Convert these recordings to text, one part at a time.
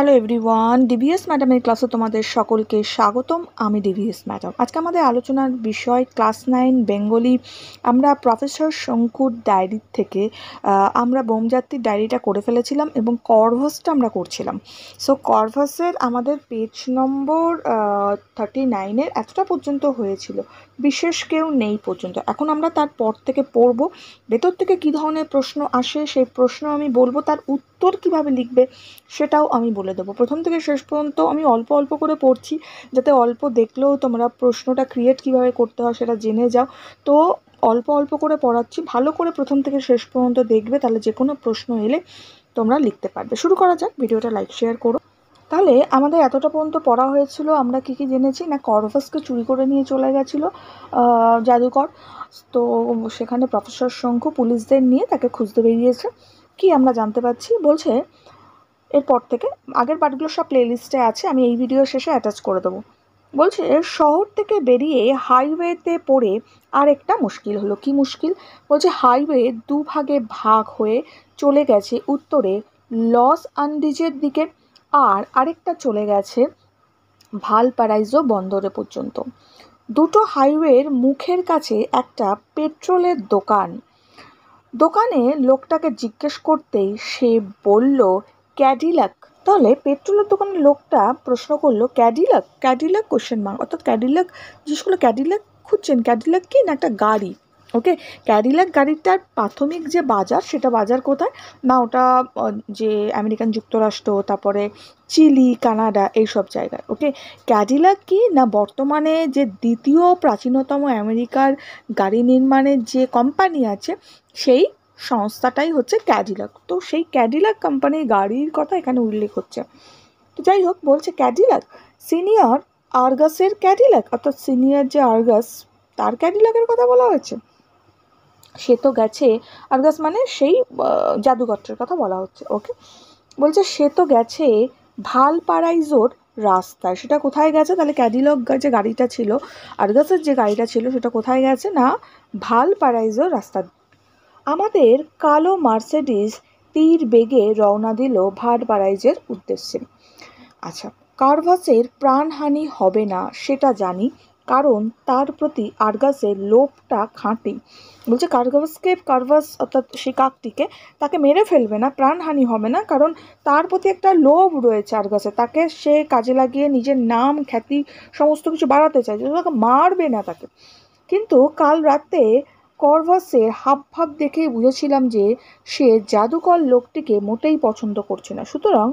hello everyone DVS ম্যাডামের ক্লাসে তোমাদের সকলকে স্বাগতম আমি ডিভিএস ম্যাডাম আজকে আমাদের আলোচনার বিষয় ক্লাস নাইন বেঙ্গলি আমরা প্রফেসর শঙ্কুর ডায়েরির থেকে আমরা বোমযাত্রীর ডায়েরিটা করে ফেলেছিলাম এবং করভসটা আমরা করছিলাম সো করভসের আমাদের পেজ নম্বর থার্টি নাইনের এতটা পর্যন্ত হয়েছিল বিশেষ কেউ নেই পর্যন্ত এখন আমরা তার পর থেকে পড়ব ভেতর থেকে কী ধরনের প্রশ্ন আসে সেই প্রশ্ন আমি বলবো তার উত্তর কিভাবে লিখবে সেটাও আমি বলে দেবো প্রথম থেকে শেষ পর্যন্ত আমি অল্প অল্প করে পড়ছি যাতে অল্প দেখলেও তোমরা প্রশ্নটা ক্রিয়েট কিভাবে করতে হয় সেটা জেনে যাও তো অল্প অল্প করে পড়াচ্ছি ভালো করে প্রথম থেকে শেষ পর্যন্ত দেখবে তাহলে যে কোনো প্রশ্ন এলে তোমরা লিখতে পারবে শুরু করা যাক ভিডিওটা লাইক শেয়ার করো তাহলে আমাদের এতটা পর্যন্ত পড়া হয়েছিল আমরা কি কি জেনেছি না করভাসকে চুরি করে নিয়ে চলে গেছিল জাদুকর তো সেখানে প্রফেসর শঙ্খ পুলিশদের নিয়ে তাকে খুঁজতে বেরিয়েছে কি আমরা জানতে পারছি বলছে এরপর থেকে আগের পার্টগুলো সব প্লেলিস্টে আছে আমি এই ভিডিও শেষে অ্যাটাচ করে দেবো বলছে শহর থেকে বেরিয়ে হাইওয়েতে পড়ে আর একটা মুশকিল হলো কি মুশকিল বলছে হাইওয়ে দুভাগে ভাগ হয়ে চলে গেছে উত্তরে লস আন্ডিজের দিকে আর আরেকটা চলে গেছে ভালপারাইজো বন্দরে পর্যন্ত দুটো হাইওয়ের মুখের কাছে একটা পেট্রোলের দোকান দোকানে লোকটাকে জিজ্ঞেস করতেই সে বলল ক্যাডিলাক তাহলে পেট্রোলের দোকানের লোকটা প্রশ্ন করলো ক্যাডিলাক ক্যাডিলাক কোশ্চেন মার্ক অর্থাৎ ক্যাডিলাক জিনিসগুলো ক্যাডিলাক খুঁজছেন ক্যাডিলাক কি না একটা গাড়ি ওকে ক্যাডিলাক গাড়িটার প্রাথমিক যে বাজার সেটা বাজার কোথায় না ওটা যে আমেরিকান যুক্তরাষ্ট্র তারপরে চিলি কানাডা এইসব জায়গায় ওকে ক্যাডিলাক কি না বর্তমানে যে দ্বিতীয় প্রাচীনতম আমেরিকার গাড়ি নির্মাণের যে কোম্পানি আছে সেই সংস্থাটাই হচ্ছে ক্যাডিলাক তো সেই ক্যাডিলাক কোম্পানির গাড়ির কথা এখানে উল্লেখ হচ্ছে তো যাই হোক বলছে ক্যাডিলাক সিনিয়র আর্গাসের ক্যাডিলাক অর্থাৎ সিনিয়র যে আর্গাস তার ক্যাডিলাকের কথা বলা হয়েছে সে তো গেছে আরগাস মানে সেই জাদুঘরটার কথা বলা হচ্ছে ওকে বলছে সে তো গেছে ভালপারাইজোর রাস্তায় সেটা কোথায় গেছে তাহলে ক্যাডিলক যে গাড়িটা ছিল আরগাসের যে গাড়িটা ছিল সেটা কোথায় গেছে না ভালপারাইজোর রাস্তা আমাদের কালো মার্সেডিস তীর বেগে রওনা দিল ভাটবারাইজের উদ্দেশ্যে আচ্ছা কার্ভাসের প্রাণহানি হবে না সেটা জানি কারণ তার প্রতি আরগাসের লোভটা খাঁটি বলছে কার্গাসকে কার্ভাস অর্থাৎ সেই কাকটিকে তাকে মেরে ফেলবে না প্রাণহানি হবে না কারণ তার প্রতি একটা লোভ রয়েছে আরগাসে তাকে সে কাজে লাগিয়ে নিজের নাম খ্যাতি সমস্ত কিছু বাড়াতে চায় তাকে মারবে না তাকে কিন্তু কাল রাতে করভাসের ভাব দেখেই বুঝেছিলাম যে সে জাদুকর লোকটিকে মোটেই পছন্দ করছে না সুতরাং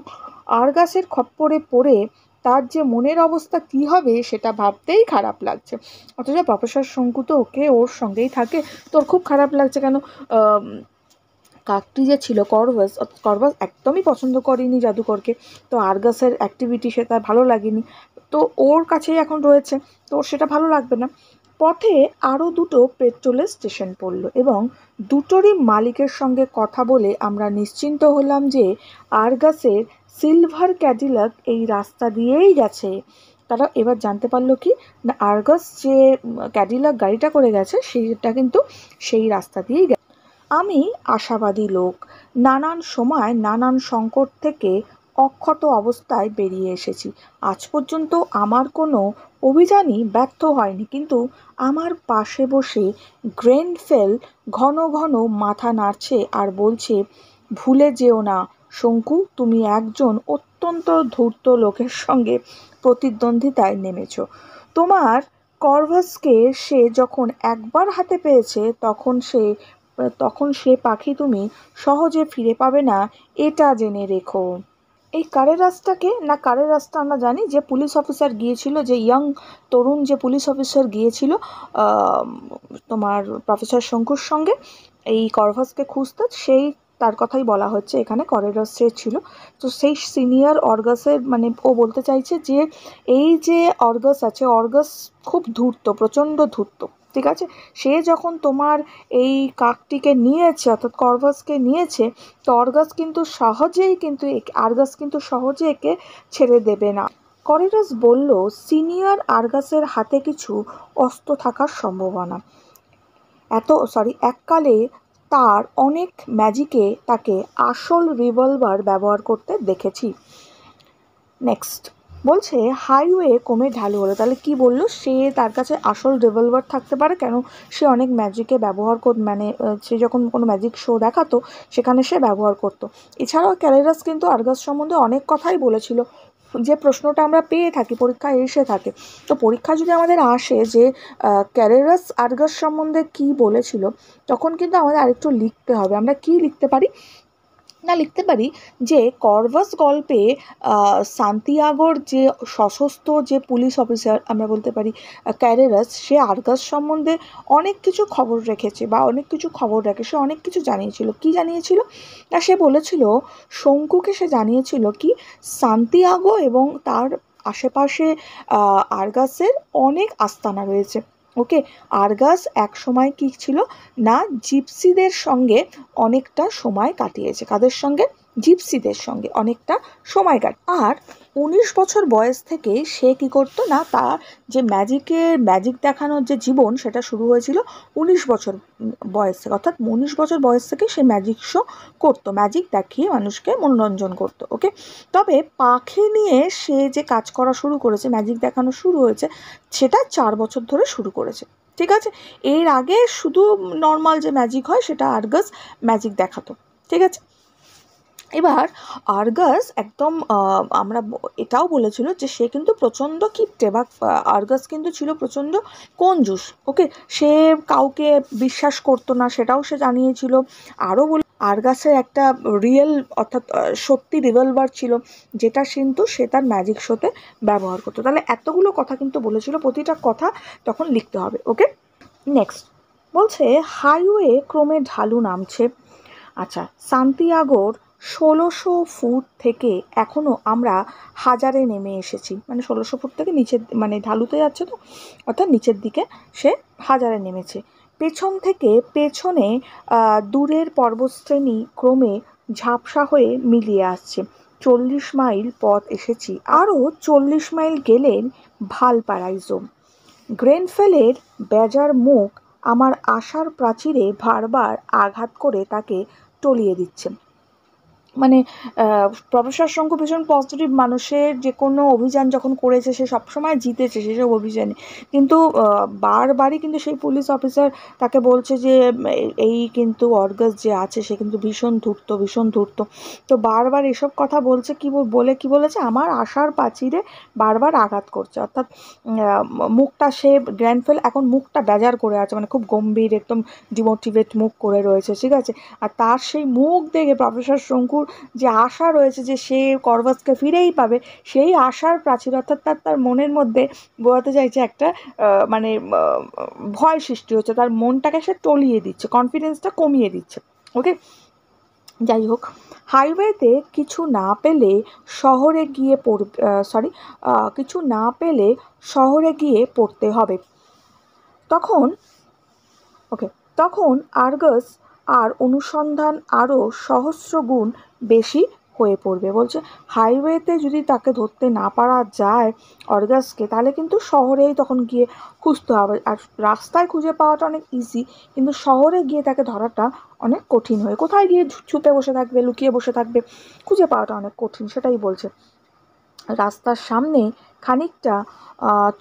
আরগাসের খপ্পরে পড়ে তার যে মনের অবস্থা কি হবে সেটা ভাবতেই খারাপ লাগছে অথচ প্রফেসর শঙ্কু তো ওকে ওর সঙ্গেই থাকে তোর খুব খারাপ লাগছে কেন কাকটি যে ছিল করভাস করভাস একদমই পছন্দ করেনি জাদুকরকে তো আর্গাসের অ্যাক্টিভিটি সে তার ভালো লাগেনি তো ওর কাছেই এখন রয়েছে তো সেটা ভালো লাগবে না পথে আরও দুটো পেট্রোলের স্টেশন পড়ল এবং দুটোরই মালিকের সঙ্গে কথা বলে আমরা নিশ্চিন্ত হলাম যে আর্গাসের সিলভার ক্যাডিলাক এই রাস্তা দিয়েই গেছে তারা এবার জানতে পারলো কি না আর্গস যে ক্যাডিলাক গাড়িটা করে গেছে সেইটা কিন্তু সেই রাস্তা দিয়েই গেছে আমি আশাবাদী লোক নানান সময় নানান সংকট থেকে অক্ষত অবস্থায় বেরিয়ে এসেছি আজ পর্যন্ত আমার কোনো অভিযানই ব্যর্থ হয়নি কিন্তু আমার পাশে বসে গ্রেনফেল ঘন ঘন মাথা নাড়ছে আর বলছে ভুলে যেও না শঙ্কু তুমি একজন অত্যন্ত ধূর্ত লোকের সঙ্গে প্রতিদ্বন্দ্বিতায় নেমেছ তোমার করভাসকে সে যখন একবার হাতে পেয়েছে তখন সে তখন সে পাখি তুমি সহজে ফিরে পাবে না এটা জেনে রেখো এই কারের রাস্তাকে না কারের রাস্তা আমরা জানি যে পুলিশ অফিসার গিয়েছিল যে ইয়াং তরুণ যে পুলিশ অফিসার গিয়েছিল তোমার প্রফেসর শঙ্কুর সঙ্গে এই করভাসকে খুঁজতে সেই তার কথাই বলা হচ্ছে এখানে করেডর সে ছিল তো সেই সিনিয়র অর্গাসের মানে ও বলতে চাইছে যে এই যে অর্গাস আছে অর্গাস খুব ধূর্ত প্রচণ্ড ধূর্ত ঠিক আছে সে যখন তোমার এই কাকটিকে নিয়েছে অর্থাৎ করভাসকে নিয়েছে তো অর্গাস কিন্তু সহজেই কিন্তু আর্গাস কিন্তু সহজে একে ছেড়ে দেবে না করেরাস বলল সিনিয়র আর্গাসের হাতে কিছু অস্ত্র থাকার সম্ভাবনা এত সরি এককালে তার অনেক ম্যাজিকে তাকে আসল রিভলভার ব্যবহার করতে দেখেছি নেক্সট বলছে হাইওয়ে কমে ঢালু হলো তাহলে কি বলল সে তার কাছে আসল রিভলভার থাকতে পারে কেন সে অনেক ম্যাজিকে ব্যবহার কর মানে সে যখন কোনো ম্যাজিক শো দেখাতো সেখানে সে ব্যবহার করত এছাড়াও ক্যালেরাস কিন্তু আর্গাস সম্বন্ধে অনেক কথাই বলেছিল যে প্রশ্নটা আমরা পেয়ে থাকি পরীক্ষায় এসে থাকে তো পরীক্ষা যদি আমাদের আসে যে ক্যারেরাস আর্গাস সম্বন্ধে কি বলেছিল তখন কিন্তু আমাদের আরেকটু লিখতে হবে আমরা কি লিখতে পারি না লিখতে পারি যে করভাস গল্পে সান্তিয়াগোর যে সশস্ত্র যে পুলিশ অফিসার আমরা বলতে পারি ক্যারেরাস সে আর্গাস সম্বন্ধে অনেক কিছু খবর রেখেছে বা অনেক কিছু খবর রাখে সে অনেক কিছু জানিয়েছিল কি জানিয়েছিল না সে বলেছিল শঙ্কুকে সে জানিয়েছিল কি সান্তিয়াগো এবং তার আশেপাশে আর্গাসের অনেক আস্তানা রয়েছে ওকে আর্গাস এক সময় কী ছিল না জিপসিদের সঙ্গে অনেকটা সময় কাটিয়েছে কাদের সঙ্গে জিপসিদের সঙ্গে অনেকটা সময় কাট আর উনিশ বছর বয়স থেকে সে কি করতো না তার যে ম্যাজিকের ম্যাজিক দেখানোর যে জীবন সেটা শুরু হয়েছিল উনিশ বছর বয়স থেকে অর্থাৎ উনিশ বছর বয়স থেকে সে ম্যাজিক শো করতো ম্যাজিক দেখিয়ে মানুষকে মনোরঞ্জন করতো ওকে তবে পাখি নিয়ে সে যে কাজ করা শুরু করেছে ম্যাজিক দেখানো শুরু হয়েছে সেটা চার বছর ধরে শুরু করেছে ঠিক আছে এর আগে শুধু নর্মাল যে ম্যাজিক হয় সেটা আর্গাস ম্যাজিক দেখাতো ঠিক আছে এবার আর্গাস একদম আমরা এটাও বলেছিল যে সে কিন্তু প্রচণ্ড কিপটে বা আর্গাস কিন্তু ছিল প্রচণ্ড কঞ্জুস ওকে সে কাউকে বিশ্বাস করতো না সেটাও সে জানিয়েছিল আরও বলে আর্গাসের একটা রিয়েল অর্থাৎ সত্যি রিভলভার ছিল যেটা কিন্তু সে তার ম্যাজিক শোতে ব্যবহার করতো তাহলে এতগুলো কথা কিন্তু বলেছিল প্রতিটা কথা তখন লিখতে হবে ওকে নেক্সট বলছে হাইওয়ে ক্রমে ঢালু নামছে আচ্ছা সান্তিয়াগোর ষোলোশো ফুট থেকে এখনও আমরা হাজারে নেমে এসেছি মানে ষোলোশো ফুট থেকে নিচের মানে ঢালুতে যাচ্ছে তো অর্থাৎ নিচের দিকে সে হাজারে নেমেছে পেছন থেকে পেছনে দূরের পর্বশ্রেণী ক্রমে ঝাপসা হয়ে মিলিয়ে আসছে চল্লিশ মাইল পথ এসেছি আরও চল্লিশ মাইল গেলেন ভালপারাইজো গ্রেনফেলের বেজার মুখ আমার আশার প্রাচীরে বারবার আঘাত করে তাকে টলিয়ে দিচ্ছে মানে প্রফেসর শঙ্কু ভীষণ পজিটিভ মানুষের যে কোনো অভিযান যখন করেছে সে সবসময় জিতেছে সেসব অভিযানে কিন্তু বারবারই কিন্তু সেই পুলিশ অফিসার তাকে বলছে যে এই কিন্তু অর্গাস যে আছে সে কিন্তু ভীষণ ধূর্ত ভীষণ ধূর্ত তো বারবার এসব কথা বলছে কি বলে কি বলেছে আমার আশার প্রাচীরে বারবার আঘাত করছে অর্থাৎ মুখটা সে গ্র্যান্ডফেল এখন মুখটা বেজার করে আছে মানে খুব গম্ভীর একদম ডিমোটিভেট মুখ করে রয়েছে ঠিক আছে আর তার সেই মুখ দেখে প্রফেসর শঙ্কুর যে আশা রয়েছে যে সে করবাসকে ফিরেই পাবে সেই আশার প্রাচীর অর্থাৎ তার তার মনের মধ্যে বোঝাতে চাইছে একটা মানে ভয় সৃষ্টি হচ্ছে তার মনটাকে সে টলিয়ে দিচ্ছে কনফিডেন্সটা কমিয়ে দিচ্ছে ওকে যাই হোক হাইওয়েতে কিছু না পেলে শহরে গিয়ে পড় সরি কিছু না পেলে শহরে গিয়ে পড়তে হবে তখন ওকে তখন আর্গস আর অনুসন্ধান আরও সহস্র গুণ বেশি হয়ে পড়বে বলছে হাইওয়েতে যদি তাকে ধরতে না পারা যায় অর্গাসকে তাহলে কিন্তু শহরেই তখন গিয়ে খুঁজতে হবে আর রাস্তায় খুঁজে পাওয়াটা অনেক ইজি কিন্তু শহরে গিয়ে তাকে ধরাটা অনেক কঠিন হয়ে কোথায় গিয়ে ছুপে বসে থাকবে লুকিয়ে বসে থাকবে খুঁজে পাওয়াটা অনেক কঠিন সেটাই বলছে রাস্তার সামনে খানিকটা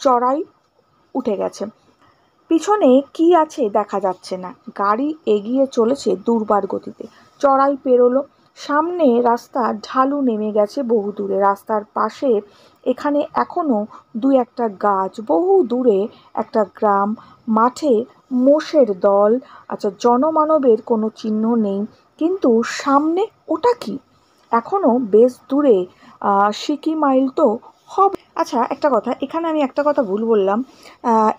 চড়াই উঠে গেছে পিছনে কি আছে দেখা যাচ্ছে না গাড়ি এগিয়ে চলেছে দুর্বার গতিতে চড়াই পেরোলো সামনে রাস্তা ঢালু নেমে গেছে বহু দূরে রাস্তার পাশে এখানে এখনও দু একটা গাছ বহু দূরে একটা গ্রাম মাঠে মোষের দল আচ্ছা জনমানবের কোনো চিহ্ন নেই কিন্তু সামনে ওটা কি এখনও বেশ দূরে সিকি মাইল তো হবে আচ্ছা একটা কথা এখানে আমি একটা কথা ভুল বললাম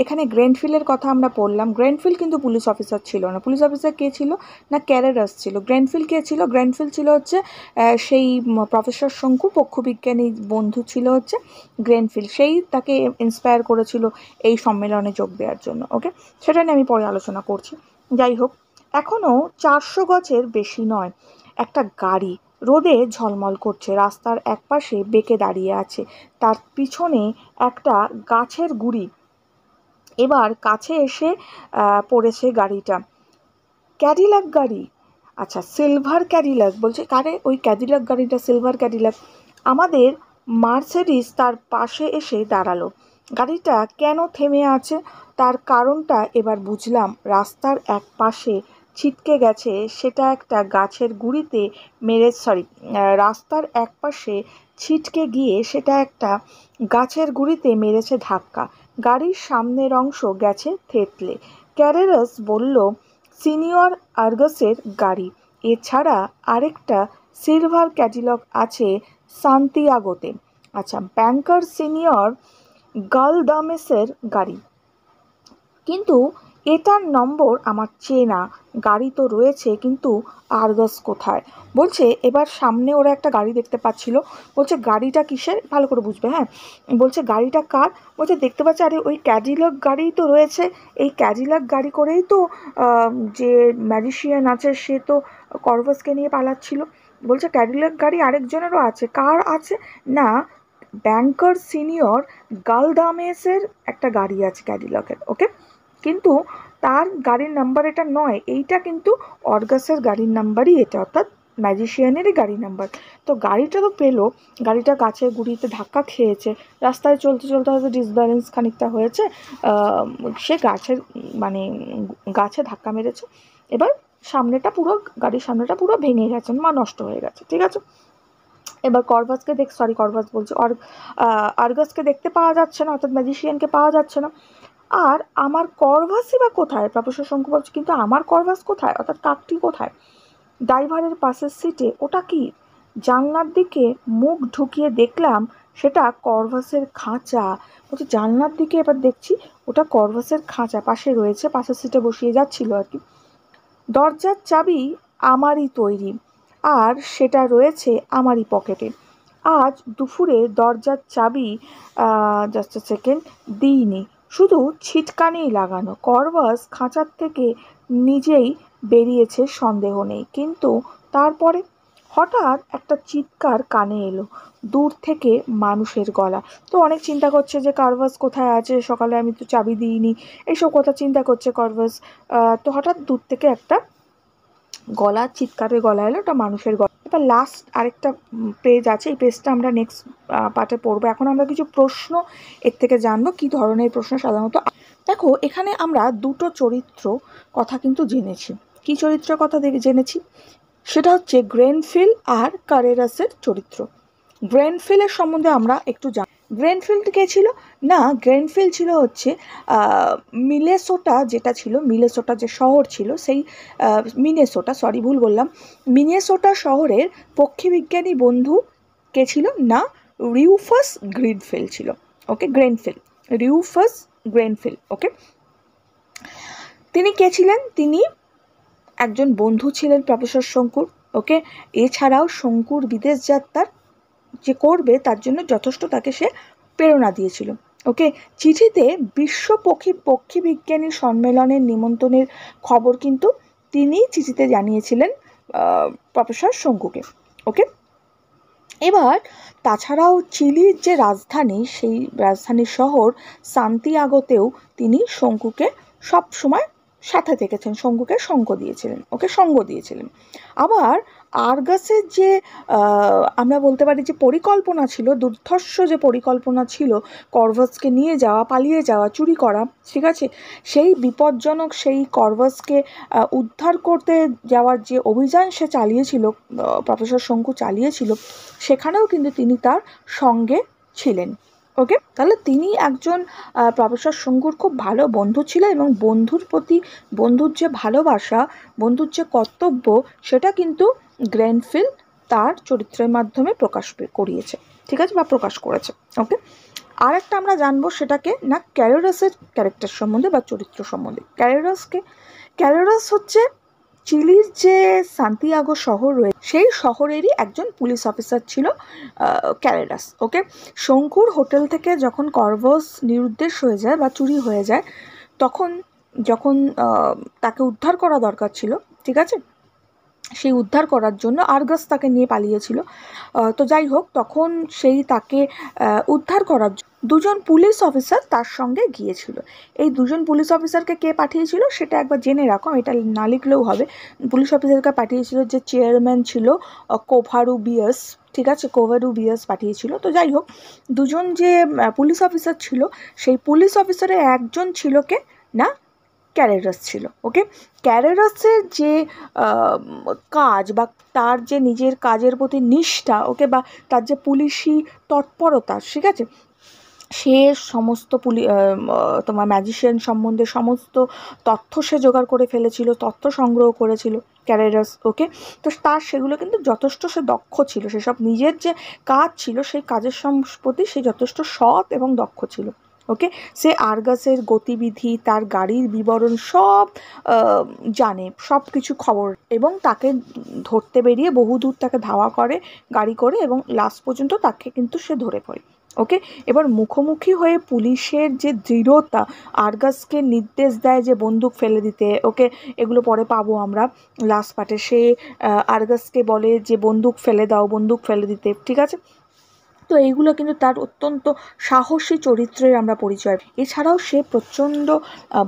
এখানে গ্র্যান্ডফিলের কথা আমরা পড়লাম গ্র্যান্ডফিল কিন্তু পুলিশ অফিসার ছিল না পুলিশ অফিসার কে ছিল না ক্যারেরাস ছিল গ্র্যান্ডফিল কে ছিল গ্র্যান্ডফিল ছিল হচ্ছে সেই প্রফেসর শঙ্কু পক্ষবিজ্ঞানী বন্ধু ছিল হচ্ছে গ্র্যান্ডফিল সেই তাকে ইন্সপায়ার করেছিল এই সম্মেলনে যোগ দেওয়ার জন্য ওকে সেটা নিয়ে আমি পরে আলোচনা করছি যাই হোক এখনও চারশো গছের বেশি নয় একটা গাড়ি রোদে ঝলমল করছে রাস্তার একপাশে বেঁকে দাঁড়িয়ে আছে তার পিছনে একটা গাছের গুড়ি এবার কাছে এসে পড়েছে গাড়িটা ক্যাডিলাক গাড়ি আচ্ছা সিলভার ক্যাডিলাক বলছে কারে ওই ক্যাডিলাক গাড়িটা সিলভার ক্যাডিলাক আমাদের মার্সেডিস তার পাশে এসে দাঁড়ালো গাড়িটা কেন থেমে আছে তার কারণটা এবার বুঝলাম রাস্তার এক পাশে ছিটকে গেছে সেটা একটা গাছের গুঁড়িতে মেরে সরি রাস্তার এক পাশে ছিটকে গিয়ে সেটা একটা গাছের গুঁড়িতে মেরেছে ধাক্কা গাড়ির সামনের অংশ গেছে থেতলে ক্যারেরাস বলল সিনিয়র আর্গাসের গাড়ি এছাড়া আরেকটা সিলভার ক্যাটিলগ আছে সান্তিয়াগোতে আচ্ছা ব্যাংকার সিনিয়র গালদামেসের গাড়ি কিন্তু এটার নম্বর আমার চেনা গাড়ি তো রয়েছে কিন্তু আর্গস কোথায় বলছে এবার সামনে ওরা একটা গাড়ি দেখতে পাচ্ছিল বলছে গাড়িটা কিসের ভালো করে বুঝবে হ্যাঁ বলছে গাড়িটা কার বলছে দেখতে পাচ্ছে আরে ওই ক্যাডিলক গাড়ি তো রয়েছে এই ক্যাডিলক গাড়ি করেই তো যে ম্যাজিশিয়ান আছে সে তো করভসকে নিয়ে পালাচ্ছিল বলছে ক্যাডিলক গাড়ি আরেকজনেরও আছে কার আছে না ব্যাংকার সিনিয়র গালদামেসের একটা গাড়ি আছে ক্যাডিলকের ওকে কিন্তু তার গাড়ির নাম্বার এটা নয় এইটা কিন্তু অর্গাসের গাড়ির নাম্বারই এটা অর্থাৎ ম্যাজিশিয়ানেরই গাড়ি নাম্বার তো গাড়িটা তো পেলো গাড়িটা গাছের গুড়িতে ধাক্কা খেয়েছে রাস্তায় চলতে চলতে হয়তো ডিসব্যালেন্স খানিকটা হয়েছে সে গাছের মানে গাছে ধাক্কা মেরেছে এবার সামনেটা পুরো গাড়ির সামনেটা পুরো ভেঙে গেছে মা নষ্ট হয়ে গেছে ঠিক আছে এবার করবাসকে দেখ সরি করভাস অর্গ অর্গাসকে দেখতে পাওয়া যাচ্ছে না অর্থাৎ ম্যাজিশিয়ানকে পাওয়া যাচ্ছে না আর আমার করভাসই বা কোথায় প্রফেসর শঙ্কু কিন্তু আমার করভাস কোথায় অর্থাৎ কাকটি কোথায় ড্রাইভারের পাশের সিটে ওটা কি জানলার দিকে মুখ ঢুকিয়ে দেখলাম সেটা করভাসের খাঁচা বলছি জানলার দিকে এবার দেখছি ওটা করভাসের খাঁচা পাশে রয়েছে পাশের সিটে বসিয়ে যাচ্ছিল আর কি দরজার চাবি আমারই তৈরি আর সেটা রয়েছে আমারই পকেটে আজ দুপুরে দরজার চাবি জাস্ট সেকেন্ড দিইনি শুধু ছিটকানেই লাগানো করবাস খাঁচার থেকে নিজেই বেরিয়েছে সন্দেহ নেই কিন্তু তারপরে হঠাৎ একটা চিৎকার কানে এলো দূর থেকে মানুষের গলা তো অনেক চিন্তা করছে যে কারভাস কোথায় আছে সকালে আমি তো চাবি দিইনি এইসব কথা চিন্তা করছে কারভাস তো হঠাৎ দূর থেকে একটা গলা চিৎকারের গলা এলো ওটা মানুষের গলা একটা লাস্ট আরেকটা পেজ আছে এই পেজটা আমরা নেক্সট পার্টে পড়বো এখন আমরা কিছু প্রশ্ন এর থেকে জানবো কি ধরনের প্রশ্ন সাধারণত দেখো এখানে আমরা দুটো চরিত্র কথা কিন্তু জেনেছি কি চরিত্রের কথা জেনেছি সেটা হচ্ছে গ্রেনফিল আর কারেরাসের চরিত্র গ্রেনফিলের সম্বন্ধে আমরা একটু জান গ্রেনফিল্ড কে ছিল না গ্রেনফিল্ড ছিল হচ্ছে মিলেসোটা যেটা ছিল মিলেসোটা যে শহর ছিল সেই মিনেসোটা সরি ভুল বললাম মিনেসোটা শহরের পক্ষীবিজ্ঞানী বন্ধু কে ছিল না রিউফাস গ্রিনফিল্ড ছিল ওকে গ্রেনফিল রিউফাস গ্রেনফিল ওকে তিনি কে ছিলেন তিনি একজন বন্ধু ছিলেন প্রফেসর শঙ্কুর ওকে এছাড়াও শঙ্কুর বিদেশ যাত্রার যে করবে তার জন্য যথেষ্ট তাকে সে প্রেরণা দিয়েছিল ওকে চিঠিতে বিশ্ব পক্ষী পক্ষী বিজ্ঞানী সম্মেলনের নিমন্ত্রণের খবর কিন্তু তিনি চিঠিতে জানিয়েছিলেন প্রফেসর শঙ্কুকে ওকে এবার তাছাড়াও চিলির যে রাজধানী সেই রাজধানী শহর শান্তি আগতেও তিনি শঙ্কুকে সবসময় সাথে থেকেছেন শঙ্কুকে সঙ্গ দিয়েছিলেন ওকে সঙ্গ দিয়েছিলেন আবার আর্গাসের যে আমরা বলতে পারি যে পরিকল্পনা ছিল দুর্ধর্ষ যে পরিকল্পনা ছিল করভাসকে নিয়ে যাওয়া পালিয়ে যাওয়া চুরি করা ঠিক আছে সেই বিপজ্জনক সেই করভাসকে উদ্ধার করতে যাওয়ার যে অভিযান সে চালিয়েছিল প্রফেসর শঙ্কু চালিয়েছিল সেখানেও কিন্তু তিনি তার সঙ্গে ছিলেন ওকে তাহলে তিনি একজন প্রফেসর শঙ্কুর খুব ভালো বন্ধু ছিল এবং বন্ধুর প্রতি বন্ধুর যে ভালোবাসা বন্ধুর যে কর্তব্য সেটা কিন্তু গ্র্যান্ডফিল তার চরিত্রের মাধ্যমে প্রকাশ করিয়েছে ঠিক আছে বা প্রকাশ করেছে ওকে আর একটা আমরা জানবো সেটাকে না ক্যারোরাসের ক্যারেক্টার সম্বন্ধে বা চরিত্র সম্বন্ধে ক্যারোরাসকে ক্যারোরাস হচ্ছে চিলির যে সান্তিয়াগো শহর রয়েছে সেই শহরেরই একজন পুলিশ অফিসার ছিল ক্যারেরাস ওকে শঙ্কুর হোটেল থেকে যখন করভস নিরুদ্দেশ হয়ে যায় বা চুরি হয়ে যায় তখন যখন তাকে উদ্ধার করা দরকার ছিল ঠিক আছে সেই উদ্ধার করার জন্য আর্গাস তাকে নিয়ে পালিয়েছিল তো যাই হোক তখন সেই তাকে উদ্ধার করার দুজন পুলিশ অফিসার তার সঙ্গে গিয়েছিল এই দুজন পুলিশ অফিসারকে কে পাঠিয়েছিল সেটা একবার জেনে রাখো এটা না লিখলেও হবে পুলিশ অফিসারকে পাঠিয়েছিল যে চেয়ারম্যান ছিল কোভারু বিয়াস ঠিক আছে কোভারু বিয়াস পাঠিয়েছিল তো যাই হোক দুজন যে পুলিশ অফিসার ছিল সেই পুলিশ অফিসারে একজন ছিল কে না ক্যারেরাস ছিল ওকে ক্যারেরাসের যে কাজ বা তার যে নিজের কাজের প্রতি নিষ্ঠা ওকে বা তার যে পুলিশি তৎপরতা ঠিক আছে সে সমস্ত পুলি তোমার ম্যাজিশিয়ান সম্বন্ধে সমস্ত তথ্য সে জোগাড় করে ফেলেছিল তথ্য সংগ্রহ করেছিল ক্যারেরাস ওকে তো তার সেগুলো কিন্তু যথেষ্ট সে দক্ষ ছিল সেসব নিজের যে কাজ ছিল সেই কাজের প্রতি সে যথেষ্ট সৎ এবং দক্ষ ছিল ওকে সে আর্গাসের গতিবিধি তার গাড়ির বিবরণ সব জানে সব কিছু খবর এবং তাকে ধরতে বেরিয়ে বহুদূর তাকে ধাওয়া করে গাড়ি করে এবং লাস্ট পর্যন্ত তাকে কিন্তু সে ধরে পড়ে ওকে এবার মুখোমুখি হয়ে পুলিশের যে দৃঢ়তা আর্গাসকে নির্দেশ দেয় যে বন্দুক ফেলে দিতে ওকে এগুলো পরে পাবো আমরা লাস্ট পার্টে সে আর্গাসকে বলে যে বন্দুক ফেলে দাও বন্দুক ফেলে দিতে ঠিক আছে তো এইগুলো কিন্তু তার অত্যন্ত সাহসী চরিত্রের আমরা পরিচয় এছাড়াও সে প্রচণ্ড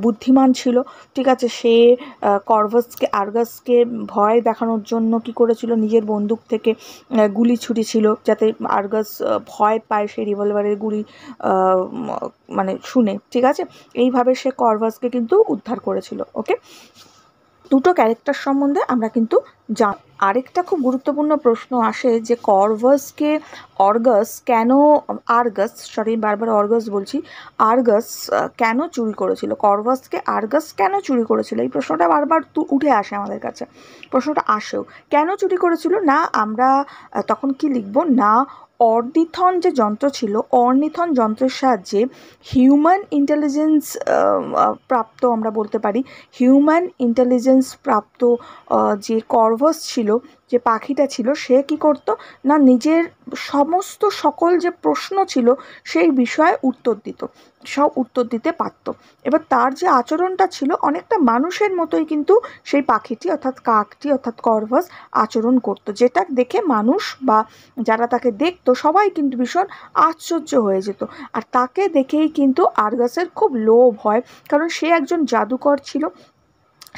বুদ্ধিমান ছিল ঠিক আছে সে করভাসকে আর্গাসকে ভয় দেখানোর জন্য কি করেছিল নিজের বন্দুক থেকে গুলি ছুটিছিল যাতে আর্গাস ভয় পায় সেই রিভলভারের গুলি মানে শুনে ঠিক আছে এইভাবে সে করভাসকে কিন্তু উদ্ধার করেছিল ওকে দুটো ক্যারেক্টার সম্বন্ধে আমরা কিন্তু জান আরেকটা খুব গুরুত্বপূর্ণ প্রশ্ন আসে যে করভসকে অর্গাস কেন আর্গাস সরি বারবার অর্গাস বলছি আর্গাস কেন চুরি করেছিল করভসকে আর্গাস কেন চুরি করেছিল এই প্রশ্নটা বারবার উঠে আসে আমাদের কাছে প্রশ্নটা আসেও কেন চুরি করেছিল না আমরা তখন কি লিখব না অর্নিথন যে যন্ত্র ছিল অর্নিথন যন্ত্রের সাহায্যে হিউম্যান ইন্টেলিজেন্স প্রাপ্ত আমরা বলতে পারি হিউম্যান ইন্টেলিজেন্স প্রাপ্ত যে করভস ছিল ছিল যে পাখিটা ছিল সে কি করত না নিজের সমস্ত সকল যে প্রশ্ন ছিল সেই বিষয়ে উত্তর দিত সব উত্তর দিতে পারত এবার তার যে আচরণটা ছিল অনেকটা মানুষের মতোই কিন্তু সেই পাখিটি অর্থাৎ কাকটি অর্থাৎ করভাস আচরণ করত যেটা দেখে মানুষ বা যারা তাকে দেখতো সবাই কিন্তু ভীষণ আশ্চর্য হয়ে যেত আর তাকে দেখেই কিন্তু আর্গাসের খুব লোভ হয় কারণ সে একজন জাদুকর ছিল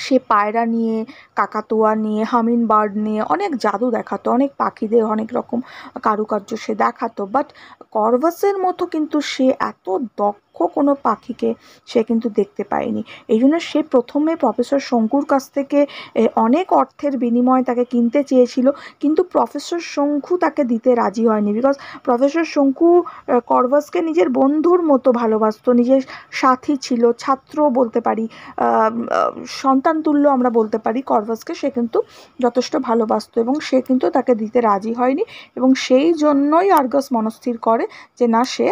সে পায়রা নিয়ে কাকাতুয়া নিয়ে হামিন বার্ড নিয়ে অনেক জাদু দেখাতো অনেক পাখিদের অনেক রকম কারুকার্য সে দেখাতো বাট করভাসের মতো কিন্তু সে এত দক্ষ কোনো পাখিকে সে কিন্তু দেখতে পায়নি এই জন্য সে প্রথমে প্রফেসর শঙ্কুর কাছ থেকে অনেক অর্থের বিনিময়ে তাকে কিনতে চেয়েছিল কিন্তু প্রফেসর শঙ্কু তাকে দিতে রাজি হয়নি বিকজ প্রফেসর শঙ্কু করভাসকে নিজের বন্ধুর মতো ভালোবাসত নিজের সাথী ছিল ছাত্র বলতে পারি সন্তান তুল্য আমরা বলতে পারি করভাসকে সে কিন্তু যথেষ্ট ভালোবাসত এবং সে কিন্তু তাকে দিতে রাজি হয়নি এবং সেই জন্যই আর্গস মনস্থির করে যে না সে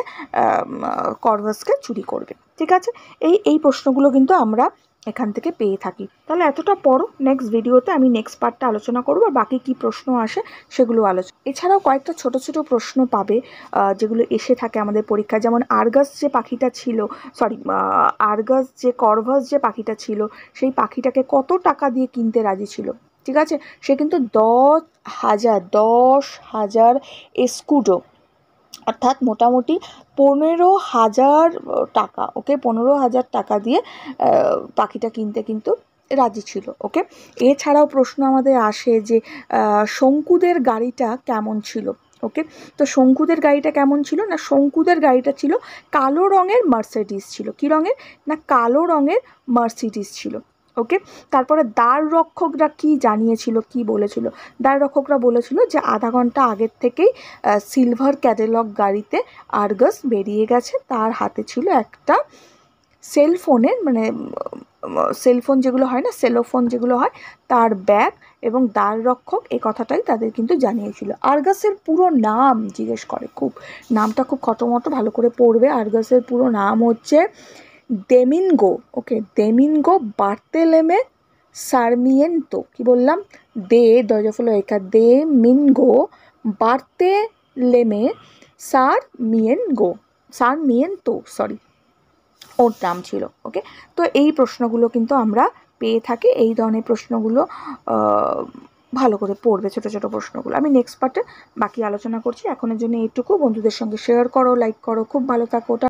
করভাসকে চুরি করবে ঠিক আছে এই এই প্রশ্নগুলো কিন্তু আমরা এখান থেকে পেয়ে থাকি তাহলে এতটা পড়ো নেক্সট ভিডিওতে আমি নেক্সট পার্টটা আলোচনা করব আর বাকি কি প্রশ্ন আসে সেগুলো আলোচনা এছাড়াও কয়েকটা ছোট ছোট প্রশ্ন পাবে যেগুলো এসে থাকে আমাদের পরীক্ষায় যেমন আর্গাস যে পাখিটা ছিল সরি আর্গাস যে করভাস যে পাখিটা ছিল সেই পাখিটাকে কত টাকা দিয়ে কিনতে রাজি ছিল ঠিক আছে সে কিন্তু দশ হাজার দশ হাজার স্কুডো অর্থাৎ মোটামুটি পনেরো হাজার টাকা ওকে পনেরো হাজার টাকা দিয়ে পাখিটা কিনতে কিন্তু রাজি ছিল ওকে এছাড়াও প্রশ্ন আমাদের আসে যে শঙ্কুদের গাড়িটা কেমন ছিল ওকে তো শঙ্কুদের গাড়িটা কেমন ছিল না শঙ্কুদের গাড়িটা ছিল কালো রঙের মার্সিডিস ছিল কি রঙের না কালো রঙের মার্সিডিস ছিল ওকে তারপরে দ্বার রক্ষকরা কি জানিয়েছিল কি বলেছিল দ্বার রক্ষকরা বলেছিল যে আধা ঘন্টা আগের থেকেই সিলভার ক্যাটালগ গাড়িতে আর্গাস বেরিয়ে গেছে তার হাতে ছিল একটা সেলফোনের মানে সেলফোন যেগুলো হয় না সেলোফোন যেগুলো হয় তার ব্যাগ এবং দ্বার রক্ষক এ কথাটাই তাদের কিন্তু জানিয়েছিল আর্গাসের পুরো নাম জিজ্ঞেস করে খুব নামটা খুব খটোমটো ভালো করে পড়বে আর্গাসের পুরো নাম হচ্ছে দেমিনগো ওকে দেমিনগো বার্তেলেমে সার্মিয়েন্তো কি বললাম দে দরজা ফুলো একা দে মিনগো বার্তে লেমে সার মিয়েনগো সার মিয়েন্তো সরি ওর নাম ছিল ওকে তো এই প্রশ্নগুলো কিন্তু আমরা পেয়ে থাকি এই ধরনের প্রশ্নগুলো ভালো করে পড়বে ছোটো ছোটো প্রশ্নগুলো আমি নেক্সট পার্টে বাকি আলোচনা করছি এখনের জন্য এইটুকু বন্ধুদের সঙ্গে শেয়ার করো লাইক করো খুব ভালো থাকো